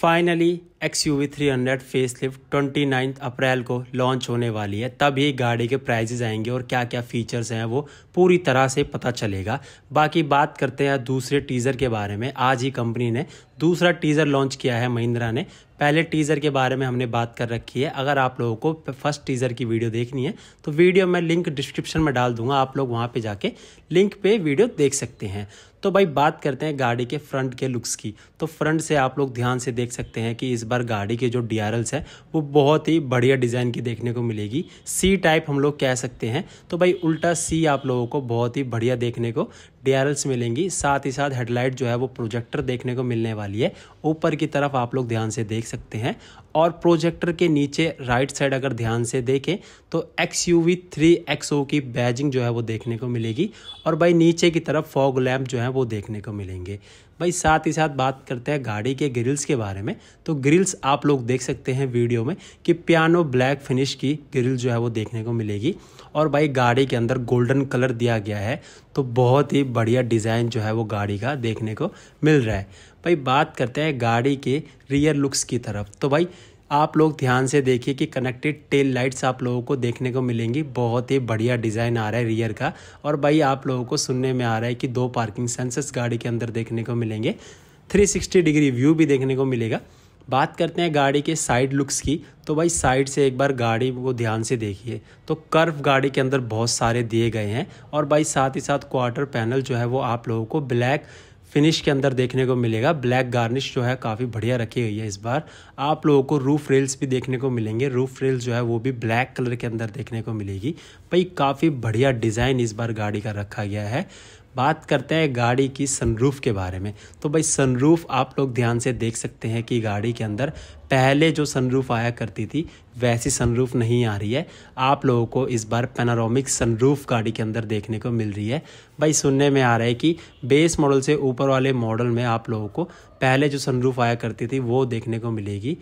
finally X U V three hundred facelift twenty ninth April को launch होने वाली है तब ही गाड़ी के प्राइजेज आएंगे और क्या क्या फीचर्स हैं वो पूरी तरह से पता चलेगा बाकी बात करते हैं दूसरे टीज़र के बारे में आज ही कंपनी ने दूसरा टीज़र लॉन्च किया है महिंद्रा ने पहले टीज़र के बारे में हमने बात कर रखी है अगर आप लोगों को फर्स्ट टीज़र की वीडियो देखनी है तो वीडियो मैं लिंक डिस्क्रिप्शन में डाल दूंगा आप लोग वहाँ पर जाके लिंक पर वीडियो देख सकते हैं तो भाई बात करते हैं गाड़ी के फ्रंट के लुक्स की तो फ्रंट से आप लोग ध्यान से देख सकते हैं कि इस बार गाड़ी के जो डी आर है वो बहुत ही बढ़िया डिज़ाइन की देखने को मिलेगी सी टाइप हम लोग कह सकते हैं तो भाई उल्टा सी आप लोगों को बहुत ही बढ़िया देखने को डीआरएल्स मिलेंगी साथ ही साथ हेडलाइट जो है वो प्रोजेक्टर देखने को मिलने वाली है ऊपर की तरफ आप लोग ध्यान से देख सकते हैं और प्रोजेक्टर के नीचे राइट साइड अगर ध्यान से देखें तो X U V three X O की बैजिंग जो है वो देखने को मिलेगी और भाई नीचे की तरफ फॉग लैम्प जो है वो देखने को मिलेंगे भाई साथ ही साथ बात करते हैं गाड़ी के ग्रिल्स के बारे में तो ग्रिल्स आप लोग देख सकते हैं वीडियो में कि पियानो ब्लैक फिनिश की ग्रिल जो है वो देखने को मिलेगी और भाई गाड़ी के अंदर गोल्डन कलर दिया गया है तो बहुत ही बढ़िया डिज़ाइन जो है वो गाड़ी का देखने को मिल रहा है भाई बात करते हैं गाड़ी के रियर लुक्स की तरफ तो भाई आप लोग ध्यान से देखिए कि कनेक्टेड टेल लाइट्स आप लोगों को देखने को मिलेंगी बहुत ही बढ़िया डिज़ाइन आ रहा है रियर का और भाई आप लोगों को सुनने में आ रहा है कि दो पार्किंग सेंसर्स गाड़ी के अंदर देखने को मिलेंगे 360 डिग्री व्यू भी देखने को मिलेगा बात करते हैं गाड़ी के साइड लुक्स की तो भाई साइड से एक बार गाड़ी को ध्यान से देखिए तो कर्व गाड़ी के अंदर बहुत सारे दिए गए हैं और भाई साथ ही साथ क्वार्टर पैनल जो है वो आप लोगों को ब्लैक फिनिश के अंदर देखने को मिलेगा ब्लैक गार्निश जो है काफ़ी बढ़िया रखी गई है इस बार आप लोगों को रूफ रेल्स भी देखने को मिलेंगे रूफ रेल्स जो है वो भी ब्लैक कलर के अंदर देखने को मिलेगी भाई काफ़ी बढ़िया डिज़ाइन इस बार गाड़ी का रखा गया है बात करते हैं गाड़ी की सनरूफ़ के बारे में तो भाई सनरूफ़ आप लोग ध्यान से देख सकते हैं कि गाड़ी के अंदर पहले जो सनरूफ आया करती थी वैसी सनरूफ नहीं आ रही है आप लोगों को इस बार पेनारोमिक सनरूफ गाड़ी के अंदर देखने को मिल रही है भाई सुनने में आ रहा है कि बेस मॉडल से ऊपर वाले मॉडल में आप लोगों को पहले जो सनरूफ आया करती थी वो देखने को मिलेगी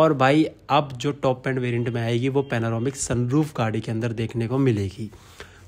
और भाई अब जो टॉप एंड वेरिएंट में आएगी वो पेनारोमिक सनरूफ गाड़ी के अंदर देखने को मिलेगी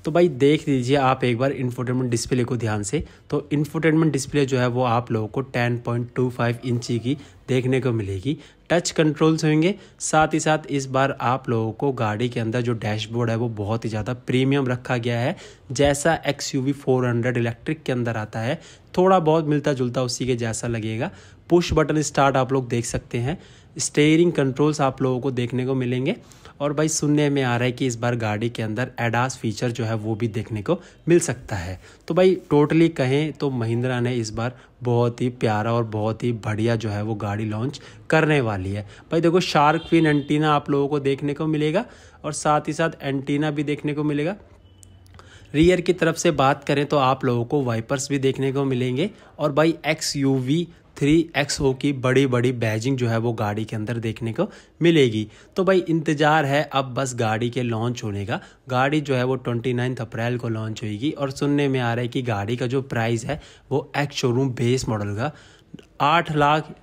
तो भाई देख लीजिए आप एक बार इन्फोटेनमेंट डिस्प्ले को ध्यान से तो इन्फोटेनमेंट डिस्प्ले जो है वो आप लोगों को 10.25 इंची की देखने को मिलेगी टच कंट्रोल्स होंगे साथ ही साथ इस बार आप लोगों को गाड़ी के अंदर जो डैशबोर्ड है वो बहुत ही ज़्यादा प्रीमियम रखा गया है जैसा एक्स यू इलेक्ट्रिक के अंदर आता है थोड़ा बहुत मिलता जुलता उसी के जैसा लगेगा पुश बटन स्टार्ट आप लोग देख सकते हैं स्टेयरिंग कंट्रोल्स आप लोगों को देखने को मिलेंगे और भाई सुनने में आ रहा है कि इस बार गाड़ी के अंदर एडास फीचर जो है वो भी देखने को मिल सकता है तो भाई टोटली कहें तो महिंद्रा ने इस बार बहुत ही प्यारा और बहुत ही बढ़िया जो है वो गाड़ी लॉन्च करने वाली है भाई देखो शार्क फिन एंटीना आप लोगों को देखने को मिलेगा और साथ ही साथ एंटीना भी देखने को मिलेगा रियर की तरफ से बात करें तो आप लोगों को वाइपर्स भी देखने को मिलेंगे और भाई X U V three X O की बड़ी बड़ी बैजिंग जो है वो गाड़ी के अंदर देखने को मिलेगी तो भाई इंतज़ार है अब बस गाड़ी के लॉन्च होने का गाड़ी जो है वो ट्वेंटी नाइन्थ अप्रैल को लॉन्च होएगी और सुनने में आ रहा है कि गाड़ी का जो प्राइस है वो एक्स शोरूम बेस मॉडल का आठ लाख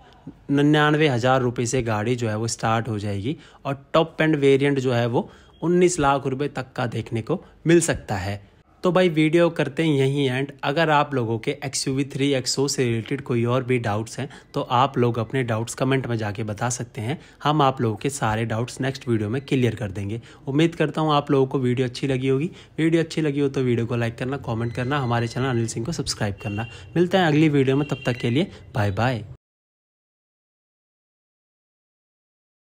निन्यानवे हज़ार रुपये से गाड़ी जो है वो स्टार्ट हो जाएगी और टॉप एंड वेरियंट जो है वो उन्नीस लाख रुपये तक का देखने को मिल सकता है तो भाई वीडियो करते हैं यहीं एंड अगर आप लोगों के X U V three X O से रिलेटेड कोई और भी डाउट्स हैं तो आप लोग अपने डाउट्स कमेंट में जाके बता सकते हैं हम आप लोगों के सारे डाउट्स नेक्स्ट वीडियो में क्लियर कर देंगे उम्मीद करता हूँ आप लोगों को वीडियो अच्छी लगी होगी वीडियो अच्छी लगी हो तो वीडियो को लाइक करना कॉमेंट करना हमारे चैनल अनिल सिंह को सब्सक्राइब करना मिलते हैं अगली वीडियो में तब तक के लिए बाय बाय